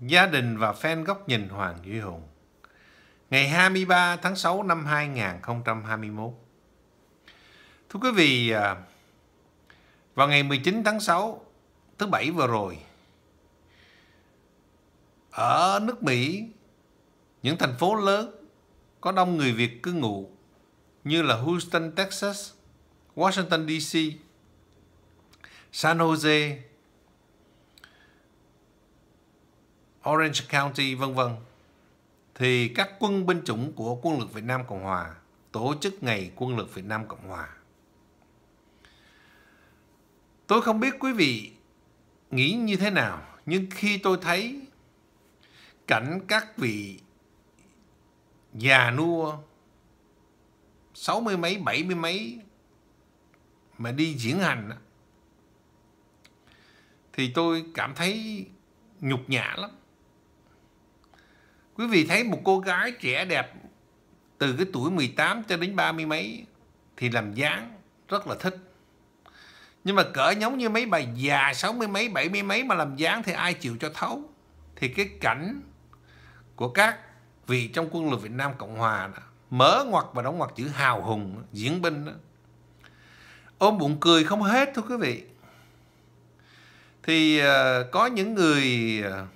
Gia đình và fan góc nhìn Hoàng Duy Hùng Ngày 23 tháng 6 năm 2021 Thưa quý vị, à, vào ngày 19 tháng 6, thứ Bảy vừa rồi Ở nước Mỹ, những thành phố lớn có đông người Việt cư ngụ như là Houston, Texas, Washington DC, San Jose, Orange County vân vân thì các quân binh chủng của quân lực Việt Nam Cộng Hòa tổ chức ngày quân lực Việt Nam Cộng Hòa. Tôi không biết quý vị nghĩ như thế nào, nhưng khi tôi thấy cảnh các vị già nua sáu mươi mấy, bảy mươi mấy mà đi diễn hành thì tôi cảm thấy nhục nhã lắm. Quý vị thấy một cô gái trẻ đẹp từ cái tuổi 18 cho đến ba mươi mấy thì làm dáng rất là thích. Nhưng mà cỡ giống như mấy bà già sáu mươi mấy, bảy mươi mấy mà làm dáng thì ai chịu cho thấu. Thì cái cảnh của các vị trong quân lực Việt Nam Cộng Hòa đó, mở ngoặt và đóng ngoặt chữ hào hùng diễn binh đó. ôm bụng cười không hết thôi quý vị thì uh, có những người uh,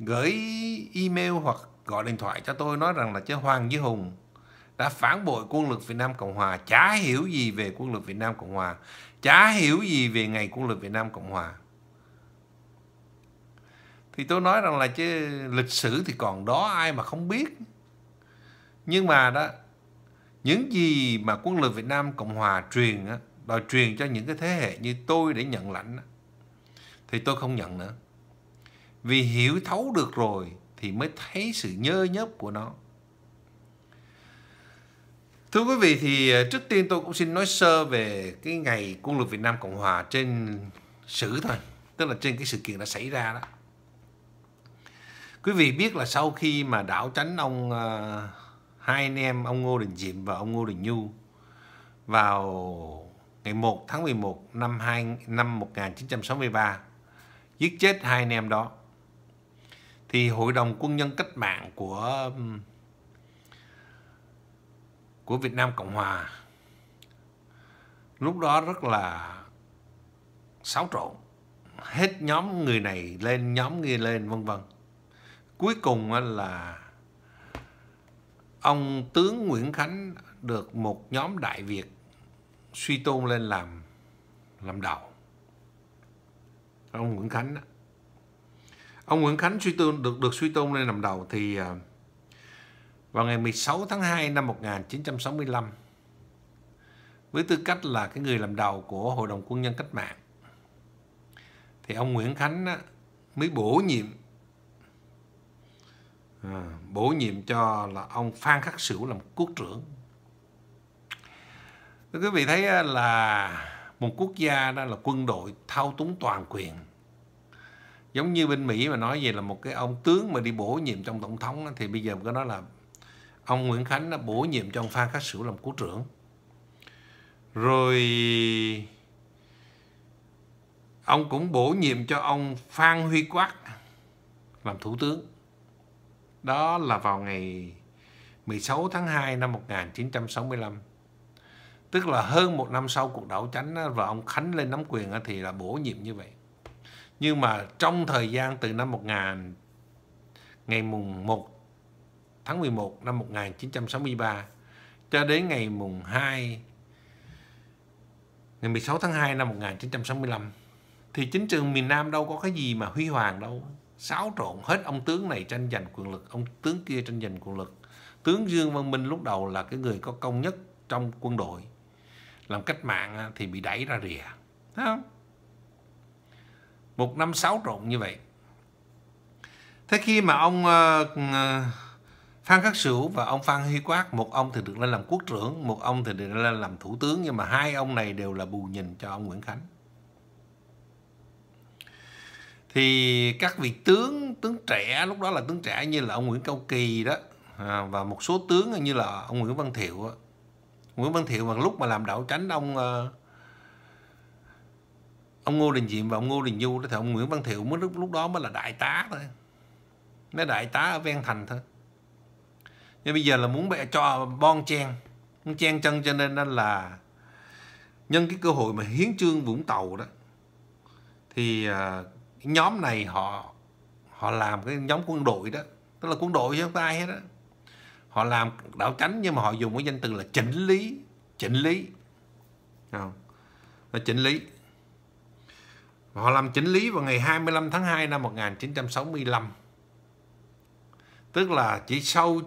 gửi email hoặc gọi điện thoại cho tôi nói rằng là chế Hoàng Duy Hùng đã phản bội quân lực Việt Nam Cộng Hòa, chả hiểu gì về quân lực Việt Nam Cộng Hòa, chả hiểu gì về ngày quân lực Việt Nam Cộng Hòa. Thì tôi nói rằng là chứ lịch sử thì còn đó ai mà không biết. Nhưng mà đó, những gì mà quân lực Việt Nam Cộng Hòa truyền á, đòi truyền cho những cái thế hệ như tôi để nhận lãnh á, thì tôi không nhận nữa. Vì hiểu thấu được rồi thì mới thấy sự nhơ nhớp của nó. Thưa quý vị thì ờ, trước tiên tôi cũng xin nói sơ về cái ngày quân lực Việt Nam Cộng Hòa trên sử thôi. Tức là trên cái sự kiện đã xảy ra đó. Quý vị biết là sau khi mà đảo tránh ông uh, hai anh em ông Ngô Đình Diệm và ông Ngô Đình Nhu vào ngày 1 tháng 11 năm 2 năm 1963 giết chết hai anh em đó thì hội đồng quân nhân cách mạng của của Việt Nam Cộng Hòa lúc đó rất là xáo trộn hết nhóm người này lên nhóm người lên vân vân cuối cùng là ông tướng Nguyễn Khánh được một nhóm Đại Việt suy tôn lên làm làm đạo ông Nguyễn Khánh đó. Ông Nguyễn Khánh suy tôn được được suy tôn lên làm đầu thì à, vào ngày 16 tháng 2 năm 1965 với tư cách là cái người làm đầu của Hội đồng Quân nhân Cách mạng thì ông Nguyễn Khánh mới bổ nhiệm à, bổ nhiệm cho là ông Phan Khắc Sửu làm quốc trưởng Thưa quý vị thấy là một quốc gia đó là quân đội thao túng toàn quyền giống như bên Mỹ mà nói về là một cái ông tướng mà đi bổ nhiệm trong tổng thống thì bây giờ có nói là ông Nguyễn Khánh đã bổ nhiệm cho ông Phan Khắc Sửu làm cố trưởng rồi ông cũng bổ nhiệm cho ông Phan Huy Quát làm thủ tướng đó là vào ngày 16 tháng 2 năm 1965 tức là hơn một năm sau cuộc đảo chánh và ông Khánh lên nắm quyền thì là bổ nhiệm như vậy nhưng mà trong thời gian từ năm 1000 ngày mùng 1 tháng 11 năm 1963 cho đến ngày mùng 2 ngày 16 tháng 2 năm 1965 thì chính trường miền Nam đâu có cái gì mà huy hoàng đâu xáo trộn hết ông tướng này tranh giành quyền lực ông tướng kia tranh giành quyền lực tướng Dương Văn Minh lúc đầu là cái người có công nhất trong quân đội làm cách mạng thì bị đẩy ra rìa Thấy không? một năm sáu trộn như vậy thế khi mà ông ờ, ờ, Phan Khắc Sửu và ông Phan Huy Quát một ông thì được lên làm quốc trưởng một ông thì được lên làm thủ tướng nhưng mà hai ông này đều là bù nhìn cho ông Nguyễn Khánh thì các vị tướng tướng trẻ lúc đó là tướng trẻ như là ông Nguyễn Cao Kỳ đó à, và một số tướng như là ông Nguyễn Văn Thiệu Nguyễn Văn Thiệu mà lúc mà làm đạo tránh ông ờ, ông Ngô Đình Diệm và ông Ngô Đình Du đó thì ông Nguyễn Văn Thiệu mới lúc lúc đó mới là đại tá thôi mới đại tá ở ven thành thôi nhưng bây giờ là muốn bẹ cho bon chen muốn chen chân cho nên là nhân cái cơ hội mà hiến trương Vũng Tàu đó thì à, nhóm này họ họ làm cái nhóm quân đội đó tức là quân đội chứ không ai hết đó họ làm đảo tránh nhưng mà họ dùng cái danh từ là chỉnh lý chỉnh lý không là chỉnh lý và họ làm chỉnh lý vào ngày 25 tháng 2 năm 1965. Tức là chỉ sau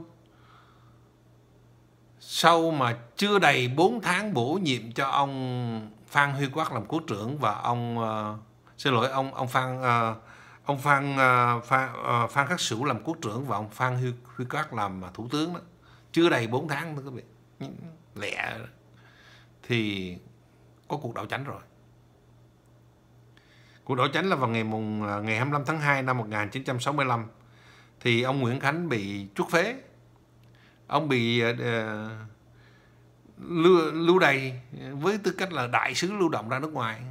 sau mà chưa đầy 4 tháng bổ nhiệm cho ông Phan Huy Quát làm quốc trưởng và ông uh, xin lỗi ông ông Phan uh, ông Phan uh, Phan uh, Phan Khắc Sửu làm quốc trưởng và ông Phan Huy Huy Quát làm thủ tướng đó. Chưa đầy 4 tháng nữa các vị. Lẹ thì có cuộc đảo chánh rồi. Cuộc đảo chánh là vào ngày mùng à, ngày 25 tháng 2 năm 1965 thì ông Nguyễn Khánh bị trút phế. Ông bị uh, lưu, lưu đày với tư cách là đại sứ lưu động ra nước ngoài.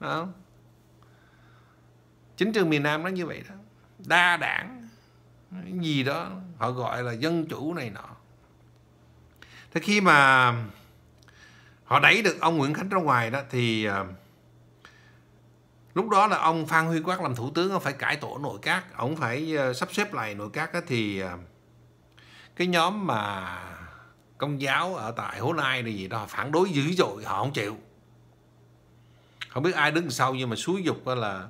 Đó. Chính trường miền Nam nó như vậy đó. Đa đảng gì đó họ gọi là dân chủ này nọ. Thế khi mà họ đẩy được ông Nguyễn Khánh ra ngoài đó thì uh, lúc đó là ông phan huy quát làm thủ tướng ông phải cải tổ nội các ông phải ờ, sắp xếp lại nội các thì ờ, cái nhóm mà công giáo ở tại hố nai này gì đó phản đối dữ dội họ không chịu không biết ai đứng sau nhưng mà xúi dục là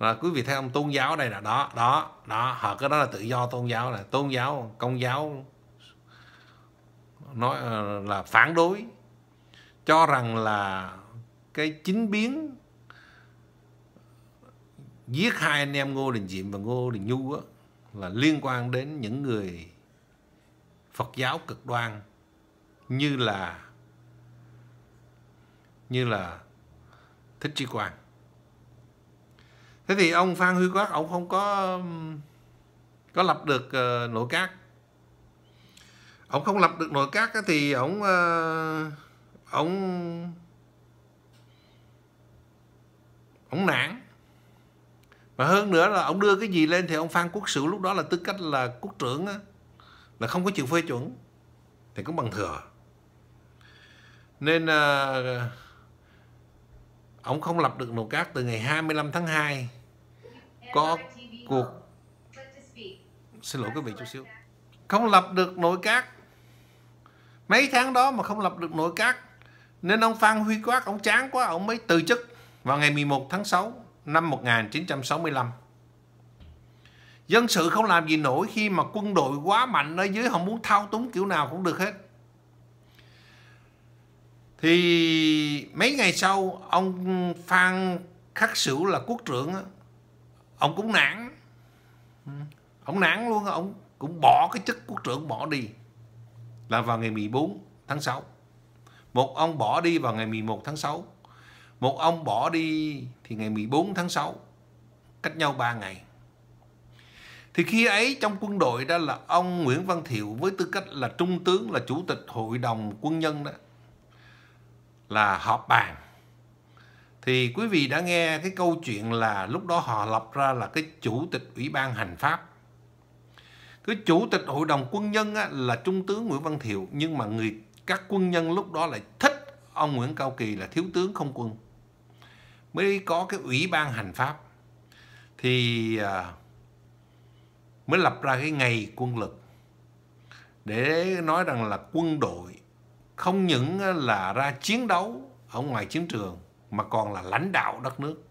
là quý vị thấy ông tôn giáo đây là đó đó đó họ cái đó là tự do tôn giáo là tôn giáo công giáo nói ờ, là phản đối cho rằng là cái chính biến giết hai anh em Ngô Đình Diệm và Ngô Đình Nhu á, là liên quan đến những người Phật giáo cực đoan như là như là Thích Trí Quang. Thế thì ông Phan Huy Quát ông không có có lập được uh, nội các. Ông không lập được nội các thì ông uh, ông ông nản mà hơn nữa là ông đưa cái gì lên thì ông phan quốc sửu lúc đó là tư cách là quốc trưởng á là không có chịu phê chuẩn thì cũng bằng thừa nên à, ông không lập được nội các từ ngày 25 tháng 2 có cuộc xin lỗi quý vị chút xíu không lập được nội các mấy tháng đó mà không lập được nội các nên ông Phan Huy Quát ông chán quá ông mới từ chức vào ngày 11 tháng 6 năm 1965. Dân sự không làm gì nổi khi mà quân đội quá mạnh ở dưới không muốn thao túng kiểu nào cũng được hết. Thì mấy ngày sau ông Phan Khắc Sửu là quốc trưởng ông cũng nản. Ông nản luôn, ông cũng bỏ cái chức quốc trưởng bỏ đi. Là vào ngày 14 tháng 6. Một ông bỏ đi vào ngày 11 tháng 6 một ông bỏ đi thì ngày 14 tháng 6, cách nhau 3 ngày. Thì khi ấy trong quân đội đó là ông Nguyễn Văn Thiệu với tư cách là trung tướng là chủ tịch hội đồng quân nhân đó là họp bàn. Thì quý vị đã nghe cái câu chuyện là lúc đó họ lập ra là cái chủ tịch ủy ban hành pháp. Cái chủ tịch hội đồng quân nhân á, là trung tướng Nguyễn Văn Thiệu nhưng mà người các quân nhân lúc đó lại thích ông Nguyễn Cao Kỳ là thiếu tướng không quân mới có cái ủy ban hành pháp thì à, mới lập ra cái ngày quân lực để nói rằng là quân đội không những là ra chiến đấu ở ngoài chiến trường mà còn là lãnh đạo đất nước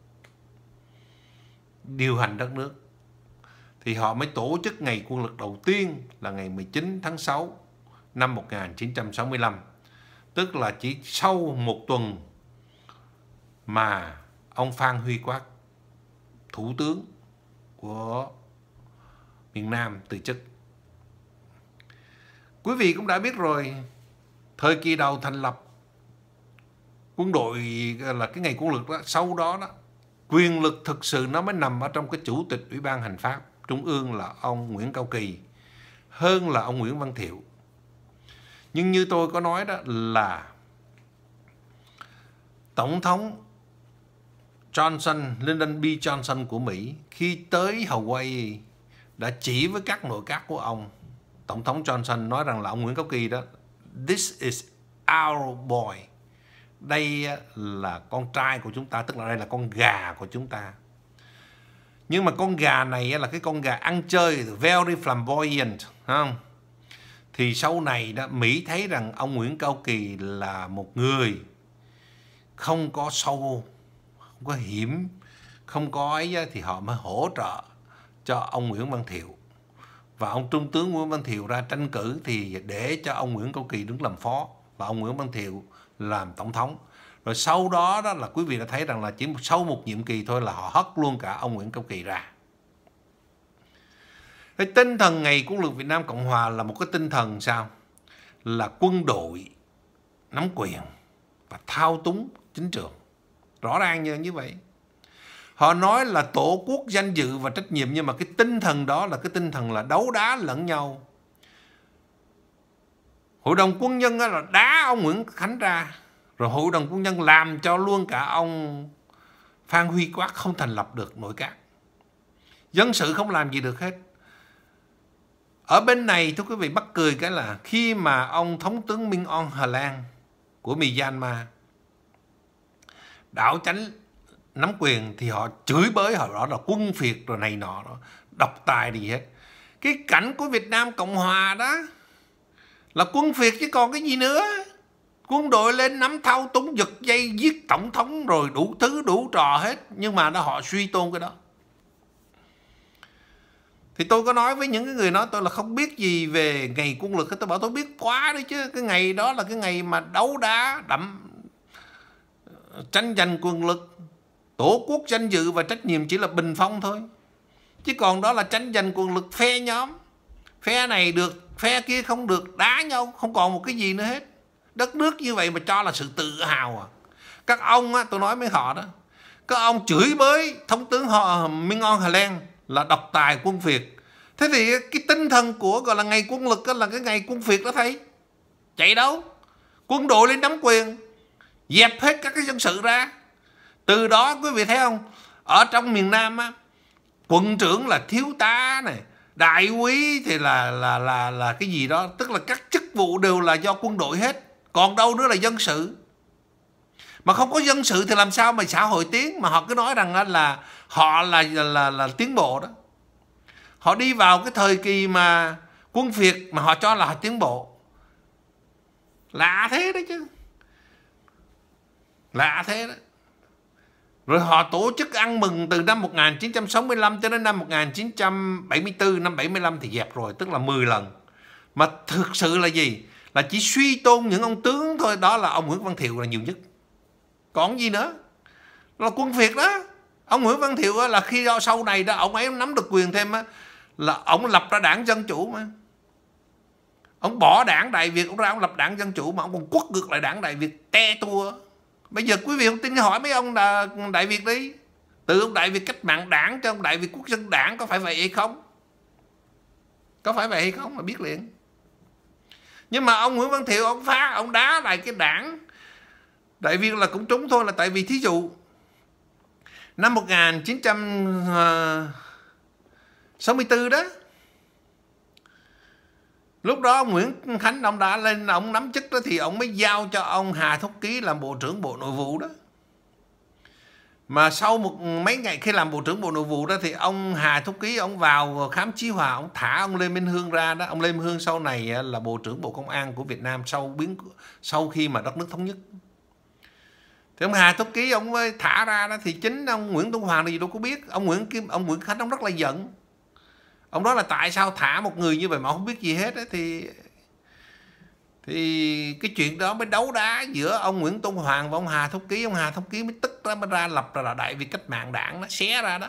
điều hành đất nước thì họ mới tổ chức ngày quân lực đầu tiên là ngày 19 tháng 6 năm 1965 tức là chỉ sau một tuần mà ông Phan Huy Quát, thủ tướng của miền Nam từ chức. Quý vị cũng đã biết rồi, thời kỳ đầu thành lập quân đội là cái ngày quân lực đó, sau đó đó quyền lực thực sự nó mới nằm ở trong cái chủ tịch ủy ban hành pháp trung ương là ông Nguyễn Cao Kỳ hơn là ông Nguyễn Văn Thiệu. Nhưng như tôi có nói đó là tổng thống Johnson, Lyndon B. Johnson của Mỹ khi tới Hawaii đã chỉ với các nội các của ông, Tổng thống Johnson nói rằng là ông Nguyễn Cao Kỳ đó, this is our boy. Đây là con trai của chúng ta, tức là đây là con gà của chúng ta. Nhưng mà con gà này là cái con gà ăn chơi, very flamboyant, không? Thì sau này đó Mỹ thấy rằng ông Nguyễn Cao Kỳ là một người không có sâu không có hiểm không có ấy thì họ mới hỗ trợ cho ông Nguyễn Văn Thiệu và ông Trung tướng Nguyễn Văn Thiệu ra tranh cử thì để cho ông Nguyễn Cao Kỳ đứng làm phó và ông Nguyễn Văn Thiệu làm tổng thống rồi sau đó đó là quý vị đã thấy rằng là chỉ sau một nhiệm kỳ thôi là họ hất luôn cả ông Nguyễn Cao Kỳ ra cái tinh thần ngày của lực Việt Nam Cộng Hòa là một cái tinh thần sao là quân đội nắm quyền và thao túng chính trường rõ ràng như, như vậy họ nói là tổ quốc danh dự và trách nhiệm nhưng mà cái tinh thần đó là cái tinh thần là đấu đá lẫn nhau hội đồng quân nhân là đá ông nguyễn khánh ra rồi hội đồng quân nhân làm cho luôn cả ông phan huy quát không thành lập được nội các dân sự không làm gì được hết ở bên này thưa quý vị bắt cười cái là khi mà ông thống tướng minh on hà lan của myanmar đảo chánh nắm quyền thì họ chửi bới họ đó là quân phiệt rồi này nọ đó, độc tài gì hết cái cảnh của Việt Nam Cộng Hòa đó là quân phiệt chứ còn cái gì nữa quân đội lên nắm thao túng giật dây giết tổng thống rồi đủ thứ đủ trò hết nhưng mà đó họ suy tôn cái đó thì tôi có nói với những cái người nói tôi là không biết gì về ngày quân lực tôi bảo tôi biết quá đấy chứ cái ngày đó là cái ngày mà đấu đá đậm tranh giành quyền lực tổ quốc danh dự và trách nhiệm chỉ là bình phong thôi chứ còn đó là tranh giành quyền lực phe nhóm phe này được phe kia không được đá nhau không còn một cái gì nữa hết đất nước như vậy mà cho là sự tự hào à các ông á, tôi nói với họ đó các ông chửi bới thống tướng họ Minh On Hà Lan là độc tài quân Việt thế thì cái tinh thần của gọi là ngày quân lực đó là cái ngày quân Việt đó thấy chạy đâu quân đội lên nắm quyền dẹp hết các cái dân sự ra từ đó quý vị thấy không ở trong miền nam á quận trưởng là thiếu tá này đại quý thì là là là là cái gì đó tức là các chức vụ đều là do quân đội hết còn đâu nữa là dân sự mà không có dân sự thì làm sao mà xã hội tiến mà họ cứ nói rằng là họ là là là, là tiến bộ đó họ đi vào cái thời kỳ mà quân phiệt mà họ cho là họ tiến bộ lạ thế đấy chứ lạ thế đó rồi họ tổ chức ăn mừng từ năm 1965 tới đến năm 1974, năm 75 thì dẹp rồi, tức là 10 lần. Mà thực sự là gì? Là chỉ suy tôn những ông tướng thôi, đó là ông Nguyễn Văn Thiệu là nhiều nhất. Còn gì nữa? Là quân Việt đó. Ông Nguyễn Văn Thiệu là khi do sau này đó, ông ấy nắm được quyền thêm á, là ông lập ra đảng Dân Chủ mà. Ông bỏ đảng Đại Việt, ông ra ông lập đảng Dân Chủ mà ông còn quất ngược lại đảng Đại Việt te tua bây giờ quý vị không tin hỏi mấy ông đại việt đi từ ông đại việt cách mạng đảng cho ông đại việt quốc dân đảng có phải vậy hay không có phải vậy hay không mà biết liền nhưng mà ông nguyễn văn thiệu ông phá ông đá lại cái đảng đại việt là cũng trúng thôi là tại vì thí dụ năm 1964 ờ, đó lúc đó Nguyễn Khánh ông đã lên ông nắm chức đó thì ông mới giao cho ông Hà Thúc Ký làm bộ trưởng Bộ Nội vụ đó mà sau một mấy ngày khi làm bộ trưởng bộ nội vụ đó thì ông Hà Thúc Ký ông vào khám chí hòa ông thả ông Lê Minh Hương ra đó ông Lê Minh Hương sau này à, là bộ trưởng bộ công an của Việt Nam sau biến sau khi mà đất nước thống nhất thì ông Hà Thúc Ký ông mới thả ra đó thì chính ông Nguyễn Tuấn Hoàng gì đâu có biết ông Nguyễn Kim ông Nguyễn Khánh ông rất là giận ông nói là tại sao thả một người như vậy mà không biết gì hết ấy, thì thì cái chuyện đó mới đấu đá giữa ông Nguyễn Tôn Hoàng và ông Hà Thúc Ký ông Hà Thúc Ký mới tức ra mới ra lập ra đại vì cách mạng đảng nó xé ra đó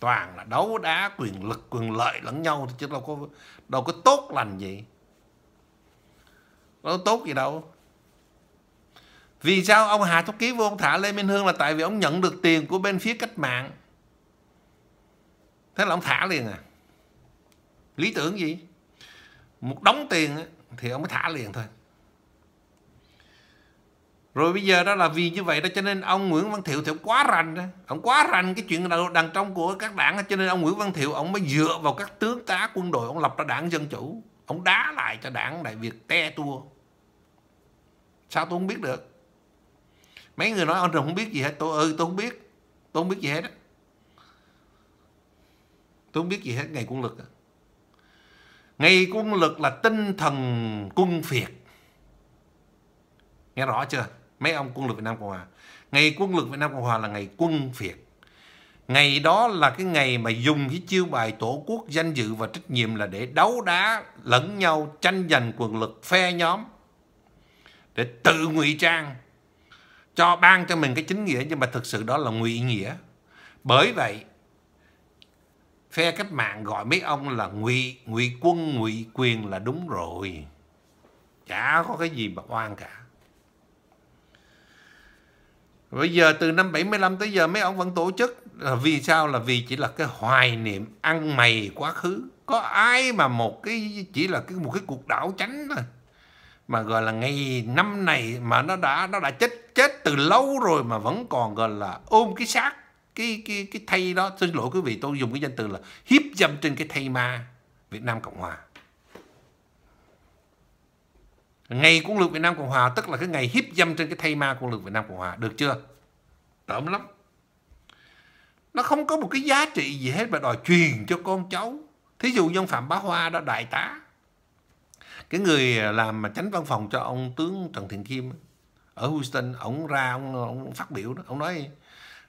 toàn là đấu đá quyền lực quyền lợi lẫn nhau chứ đâu có đâu có tốt lành gì đâu tốt gì đâu vì sao ông Hà Thúc Ký vô ông thả Lê Minh Hương là tại vì ông nhận được tiền của bên phía cách mạng thế là ông thả liền à lý tưởng gì một đống tiền thì ông mới thả liền thôi rồi bây giờ đó là vì như vậy đó cho nên ông Nguyễn Văn Thiệu thì ông quá rành đó. Ông quá rành cái chuyện là đằng trong của các đảng đó. cho nên ông Nguyễn Văn Thiệu ông mới dựa vào các tướng tá quân đội ông lập ra đảng Dân Chủ. Ông đá lại cho đảng Đại Việt te tua. Sao tôi không biết được? Mấy người nói ông không biết gì hết. Tôi ơi ừ, tôi không biết. Tôi không biết gì hết đó. Tôi không biết gì hết ngày quân lực. À. Ngày quân lực là tinh thần quân phiệt. Nghe rõ chưa? Mấy ông quân lực Việt Nam Cộng Hòa. Ngày quân lực Việt Nam Cộng Hòa là ngày quân phiệt. Ngày đó là cái ngày mà dùng cái chiêu bài tổ quốc danh dự và trách nhiệm là để đấu đá lẫn nhau tranh giành quyền lực phe nhóm để tự ngụy trang cho ban cho mình cái chính nghĩa nhưng mà thực sự đó là ngụy nghĩa bởi vậy phe cách mạng gọi mấy ông là ngụy ngụy quân ngụy quyền là đúng rồi chả có cái gì mà oan cả bây giờ từ năm 75 tới giờ mấy ông vẫn tổ chức là vì sao là vì chỉ là cái hoài niệm ăn mày quá khứ có ai mà một cái chỉ là cái một cái cuộc đảo chánh thôi mà gọi là ngày năm này mà nó đã nó đã chết chết từ lâu rồi mà vẫn còn gọi là ôm cái xác cái cái cái thay đó xin lỗi quý vị tôi dùng cái danh từ là hiếp dâm trên cái thay ma Việt Nam Cộng Hòa ngày quân lực Việt Nam Cộng Hòa tức là cái ngày hiếp dâm trên cái thay ma quân lực Việt Nam Cộng Hòa được chưa tởm lắm nó không có một cái giá trị gì hết mà đòi truyền cho con cháu thí dụ như ông Phạm Bá Hoa đó đại tá cái người làm mà tránh văn phòng cho ông tướng Trần Thiện Kim ở Houston ông ra ông, ông phát biểu đó ông nói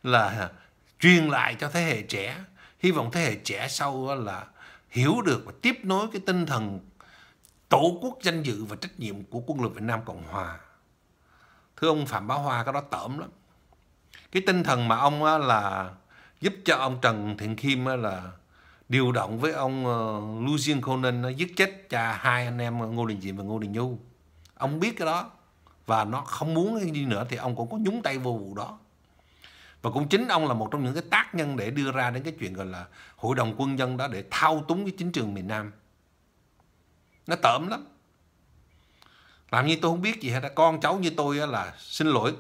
là truyền lại cho thế hệ trẻ hy vọng thế hệ trẻ sau đó là hiểu được và tiếp nối cái tinh thần tổ quốc danh dự và trách nhiệm của quân lực Việt Nam Cộng Hòa thưa ông Phạm Bá Hoa cái đó tởm lắm cái tinh thần mà ông là giúp cho ông Trần Thiện Kim là điều động với ông ờ, Lucien Conan giết chết cha hai anh em ờ, Ngô Đình Diệm và Ngô Đình Nhu ông biết cái đó và nó không muốn đi nữa thì ông cũng có nhúng tay vô vụ đó và cũng chính ông là một trong những cái tác nhân để đưa ra đến cái chuyện gọi là hội đồng quân dân đó để thao túng cái chính trường miền Nam nó tởm lắm làm như tôi không biết gì hết con cháu như tôi là xin lỗi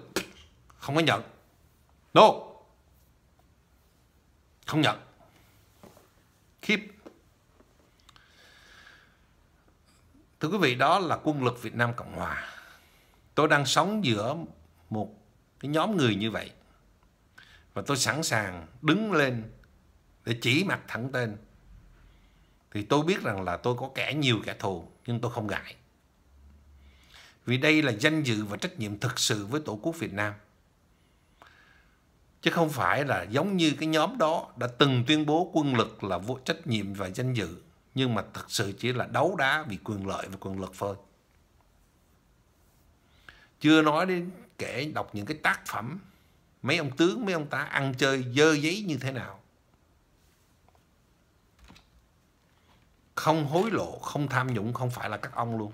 không có nhận no không nhận khiếp thưa quý vị đó là quân lực Việt Nam Cộng Hòa tôi đang sống giữa một cái nhóm người như vậy và tôi sẵn sàng đứng lên để chỉ mặt thẳng tên thì tôi biết rằng là tôi có kẻ nhiều kẻ thù nhưng tôi không ngại vì đây là danh dự và trách nhiệm thực sự với tổ quốc Việt Nam chứ không phải là giống như cái nhóm đó đã từng tuyên bố quân lực là vô trách nhiệm và danh dự nhưng mà thực sự chỉ là đấu đá vì quyền lợi và quyền lực thôi chưa nói đến kể đọc những cái tác phẩm mấy ông tướng mấy ông ta ăn chơi dơ giấy như thế nào không hối lộ không tham nhũng không phải là các ông luôn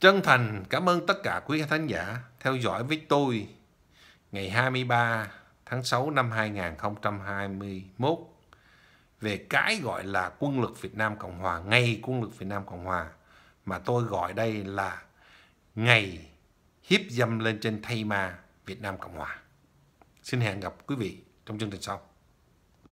Chân thành cảm ơn tất cả quý khán giả theo dõi với tôi ngày 23 tháng 6 năm 2021 về cái gọi là quân lực Việt Nam Cộng Hòa, ngày quân lực Việt Nam Cộng Hòa mà tôi gọi đây là ngày hiếp dâm lên trên thay ma Việt Nam Cộng Hòa. Xin hẹn gặp quý vị trong chương trình sau.